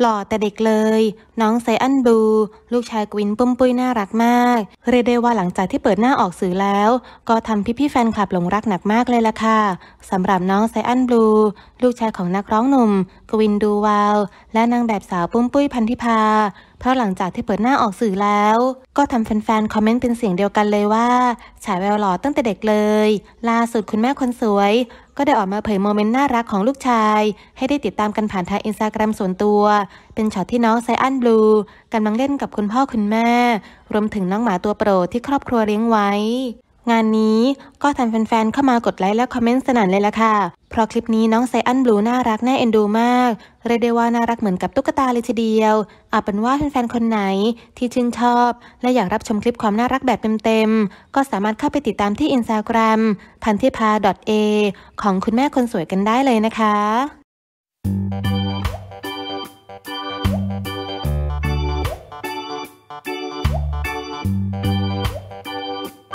หล่อแต่เด็กเลย น้องไซอันบูลูกชายกวินปุ้มปุ้ยน่ารักมาก เรียกได้ว่าหลังจากที่เปิดหน้าออกสื่อแล้ว ก็ทำพี่ๆแฟนคลับหลงรักหนักมากเลยล่ะค่ะสำหรับน้องไซอันบูลูกชายของนักร้องหนุ่ม กวินดูวาวและนางแบบสาวปุ้มปุ้ยพันธิพาเพราะหลังจากที่เปิดหน้าออกสื่อแล้ว ก็ทำแฟนๆ คอมเมนต์เป็นเสียงเดียวกันเลยว่า ฉายแววหล่อตั้งแต่เด็กเลย ล่าสุดคุณแม่คนสวย ก็ได้ออกมาเผยโมเมนต์น่ารักของลูกชาย ให้ได้ติดตามกันผ่านทางอินสตาแกรมส่วนตัว เป็นช็อตที่น้องไซอันบลูกำลังเล่นกับคุณพ่อคุณแม่ รวมถึงน้องหมาตัวโปรดที่ครอบครัวเลี้ยงไว้งานนี้ก็ทำแฟนๆเข้ามากดไลค์และคอมเมนต์สนั่นเลยล่ะค่ะ เพราะคลิปนี้น้องไซอันบลู น่ารักแน่เอ็นดูมาก เรียกได้ว่าน่ารักเหมือนกับตุ๊กตาเลยทีเดียว อาเป็นว่าแฟนๆคนไหนที่ชื่นชอบ และอยากรับชมคลิปความน่ารักแบบเต็มๆก็สามารถเข้าไปติดตามที่อินสตาแกรมทันทิพา .a ของคุณแม่คนสวยกันได้เลยนะคะ